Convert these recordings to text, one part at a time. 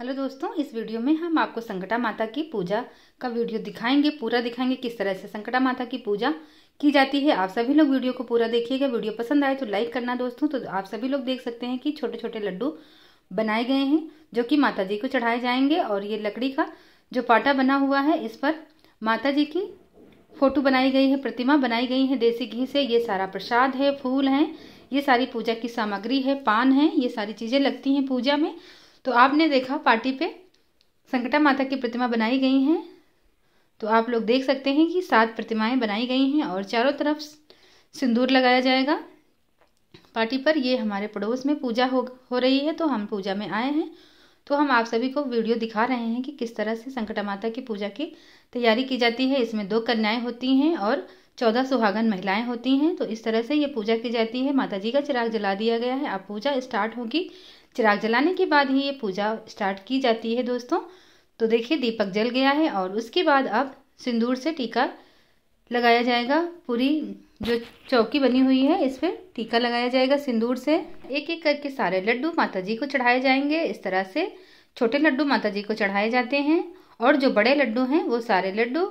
hello दोस्तों इस video में हम आपको संकटा माता की पूजा का वीडियो दिखाएंगे पूरा दिखाएंगे किस तरह से संकटा माता की पूजा की जाती है आप सभी लोग वीडियो को पूरा देखिएगा वीडियो पसंद आए तो लाइक करना दोस्तों तो आप सभी लोग देख सकते हैं कि छोटे छोटे लड्डू बनाए गए हैं जो कि माता जी को चढ़ाए जाएंगे और ये लकड़ी का जो पाटा बना हुआ है इस पर माता जी की फोटो बनाई गई है प्रतिमा बनाई गई है देसी घी से ये सारा प्रसाद है फूल है ये सारी पूजा की सामग्री है पान है ये सारी चीज़ें लगती हैं पूजा में तो आपने देखा पार्टी पे संकटा माता की प्रतिमा बनाई गई हैं तो आप लोग देख सकते हैं कि सात प्रतिमाएं बनाई गई हैं और चारों तरफ सिंदूर लगाया जाएगा पार्टी पर ये हमारे पड़ोस में पूजा हो हो रही है तो हम पूजा में आए हैं तो हम आप सभी को वीडियो दिखा रहे हैं कि किस तरह से संकटा माता की पूजा की तैयारी की जाती है इसमें दो कन्याएं होती हैं और चौदह सुहागन महिलाएं होती हैं तो इस तरह से ये पूजा की जाती है माता जी का चिराग जला दिया गया है अब पूजा स्टार्ट होगी चिराग जलाने के बाद ही ये पूजा स्टार्ट की जाती है दोस्तों तो देखिए दीपक जल गया है और उसके बाद अब सिंदूर से टीका लगाया जाएगा पूरी जो चौकी बनी हुई है इस पर टीका लगाया जाएगा सिंदूर से एक एक करके सारे लड्डू माता जी को चढ़ाए जाएंगे इस तरह से छोटे लड्डू माता जी को चढ़ाए जाते हैं और जो बड़े लड्डू हैं वो सारे लड्डू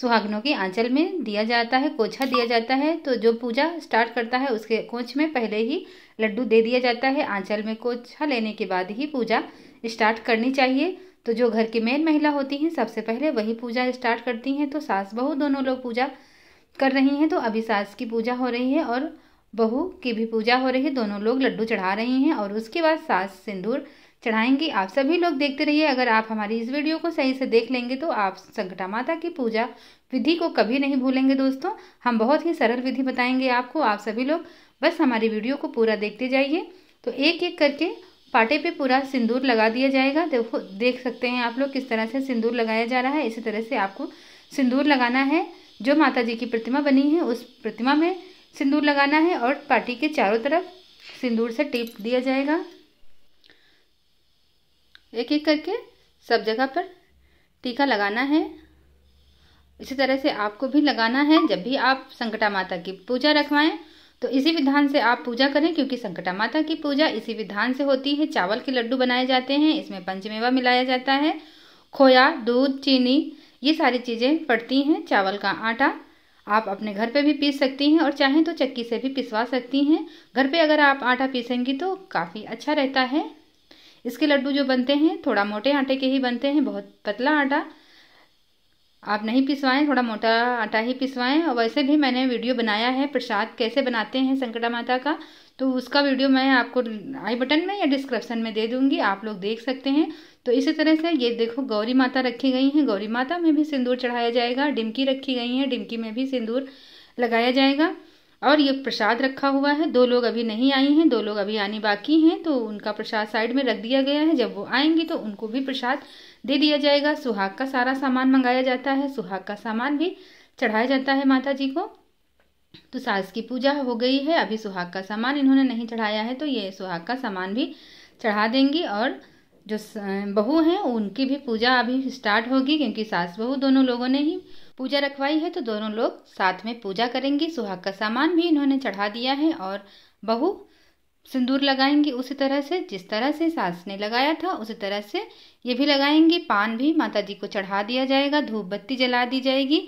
सुहागनों के आंचल में दिया जाता है कोछा दिया जाता है तो जो पूजा स्टार्ट करता है उसके कोच में पहले ही लड्डू दे दिया जाता है आंचल में कोछा लेने के बाद ही पूजा स्टार्ट करनी चाहिए तो जो घर की मेन महिला होती हैं सबसे पहले वही पूजा स्टार्ट करती हैं तो सास बहू दोनों लोग पूजा कर रही हैं तो अभी सास की पूजा हो रही है और बहू की भी पूजा हो रही है दोनों लोग लड्डू चढ़ा रही हैं और उसके बाद सास सिंदूर चढ़ाएंगे आप सभी लोग देखते रहिए अगर आप हमारी इस वीडियो को सही से देख लेंगे तो आप संकटा माता की पूजा विधि को कभी नहीं भूलेंगे दोस्तों हम बहुत ही सरल विधि बताएंगे आपको आप सभी लोग बस हमारी वीडियो को पूरा देखते जाइए तो एक एक करके पाटे पे पूरा सिंदूर लगा दिया जाएगा देखो देख सकते हैं आप लोग किस तरह से सिंदूर लगाया जा रहा है इसी तरह से आपको सिंदूर लगाना है जो माता जी की प्रतिमा बनी है उस प्रतिमा में सिंदूर लगाना है और पाटी के चारों तरफ सिंदूर से टेप दिया जाएगा एक एक करके सब जगह पर टीका लगाना है इसी तरह से आपको भी लगाना है जब भी आप संकटा माता की पूजा रखवाएं तो इसी विधान से आप पूजा करें क्योंकि संकटा माता की पूजा इसी विधान से होती है चावल के लड्डू बनाए जाते हैं इसमें पंचमेवा मिलाया जाता है खोया दूध चीनी ये सारी चीज़ें पड़ती हैं चावल का आटा आप अपने घर पे भी पीस सकती हैं और चाहें तो चक्की से भी पिसवा सकती हैं घर पे अगर आप आटा पीसेंगी तो काफ़ी अच्छा रहता है इसके लड्डू जो बनते हैं थोड़ा मोटे आटे के ही बनते हैं बहुत पतला आटा आप नहीं पिसवाएं थोड़ा मोटा आटा ही पिसवाएं और वैसे भी मैंने वीडियो बनाया है प्रसाद कैसे बनाते हैं संकटा माता का तो उसका वीडियो मैं आपको आई बटन में या डिस्क्रिप्शन में दे दूंगी आप लोग देख सकते हैं तो इसी तरह से ये देखो गौरी माता रखी गई हैं गौरी माता में भी सिंदूर चढ़ाया जाएगा डिमकी रखी गई हैं डिमकी में भी सिंदूर लगाया जाएगा और ये प्रसाद रखा हुआ है दो लोग अभी नहीं आई हैं दो लोग अभी आने बाकी हैं तो उनका प्रसाद साइड में रख दिया गया है जब वो आएंगे तो उनको भी प्रसाद दे दिया जाएगा सुहाग का सारा सामान मंगाया जाता है सुहाग का सामान भी चढ़ाया जाता है माता जी को तो सास की पूजा हो गई है अभी सुहाग का सामान इन्होंने नहीं चढ़ाया है तो ये सुहाग का सामान भी चढ़ा देंगी और जो बहू हैं उनकी भी पूजा अभी स्टार्ट होगी क्योंकि सास बहू दोनों लोगों ने ही पूजा रखवाई है तो दोनों लोग साथ में पूजा करेंगे सुहाग का सामान भी इन्होंने चढ़ा दिया है और बहू सिंदूर लगाएंगी उसी तरह से जिस तरह से सास ने लगाया था उसी तरह से ये भी लगाएंगी पान भी माता जी को चढ़ा दिया जाएगा धूप बत्ती जला दी जाएगी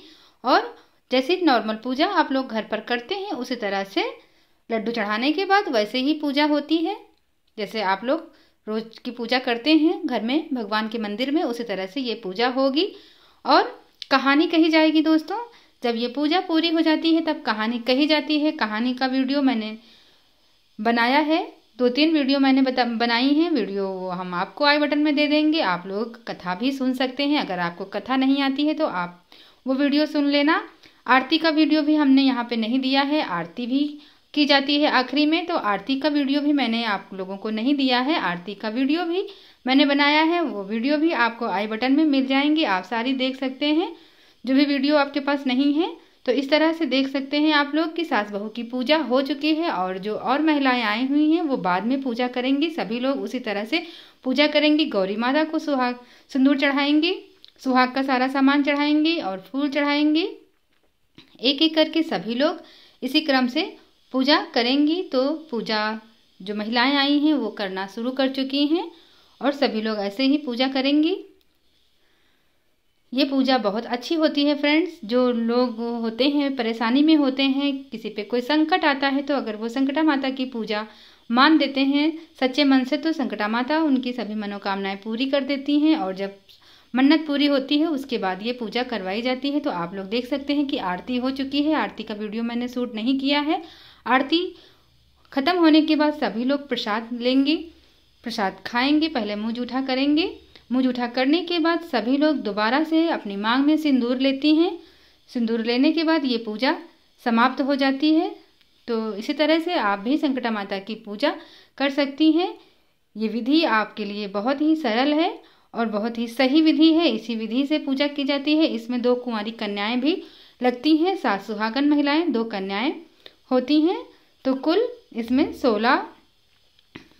और जैसे नॉर्मल पूजा आप लोग घर पर करते हैं उसी तरह से लड्डू चढ़ाने के बाद वैसे ही पूजा होती है जैसे आप लोग रोज की पूजा करते हैं घर में भगवान के मंदिर में उसी तरह से ये पूजा होगी और कहानी कही जाएगी दोस्तों जब ये पूजा पूरी हो जाती है तब कहानी कही जाती है कहानी का वीडियो मैंने बनाया है दो तीन वीडियो मैंने बता बनाई हैं वीडियो हम आपको आई बटन में दे देंगे आप लोग कथा भी सुन सकते हैं अगर आपको कथा नहीं आती है तो आप वो वीडियो सुन लेना आरती का वीडियो भी हमने यहाँ पे नहीं दिया है आरती भी की जाती है आखिरी में तो आरती का वीडियो भी मैंने आप लोगों को नहीं दिया है आरती का वीडियो भी मैंने बनाया है वो वीडियो भी आपको आई बटन में मिल जाएंगी आप सारी देख सकते हैं जो भी वीडियो आपके पास नहीं है तो इस तरह से देख सकते हैं आप लोग कि सास बहू की पूजा हो चुकी है और जो और महिलाएं आई हुई हैं वो बाद में पूजा करेंगी सभी लोग उसी तरह से पूजा करेंगी गौरी माता को सुहाग सिंदूर चढ़ाएंगी सुहाग का सारा सामान चढ़ाएंगी और फूल चढ़ाएंगी एक एक करके सभी लोग इसी क्रम से पूजा करेंगी तो पूजा जो महिलाएं आई हैं वो करना शुरू कर चुकी हैं और सभी लोग ऐसे ही पूजा करेंगी ये पूजा बहुत अच्छी होती है फ्रेंड्स जो लोग होते हैं परेशानी में होते हैं किसी पे कोई संकट आता है तो अगर वो संकटा माता की पूजा मान देते हैं सच्चे मन से तो संकटा माता उनकी सभी मनोकामनाएं पूरी कर देती हैं और जब मन्नत पूरी होती है उसके बाद ये पूजा करवाई जाती है तो आप लोग देख सकते हैं कि आरती हो चुकी है आरती का वीडियो मैंने शूट नहीं किया है आरती ख़त्म होने के बाद सभी लोग प्रसाद लेंगे प्रसाद खाएंगे पहले मुँह जूठा करेंगे मुँह जूठा करने के बाद सभी लोग दोबारा से अपनी मांग में सिंदूर लेती हैं सिंदूर लेने के बाद ये पूजा समाप्त हो जाती है तो इसी तरह से आप भी संकटा माता की पूजा कर सकती हैं ये विधि आपके लिए बहुत ही सरल है और बहुत ही सही विधि है इसी विधि से पूजा की जाती है इसमें दो कुंवारी कन्याएं भी लगती हैं सात सुहागन महिलाएं दो कन्याएं होती हैं तो कुल इसमें सोलह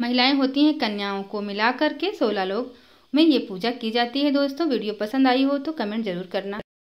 महिलाएं होती हैं कन्याओं को मिला करके सोलह लोग में ये पूजा की जाती है दोस्तों वीडियो पसंद आई हो तो कमेंट जरूर करना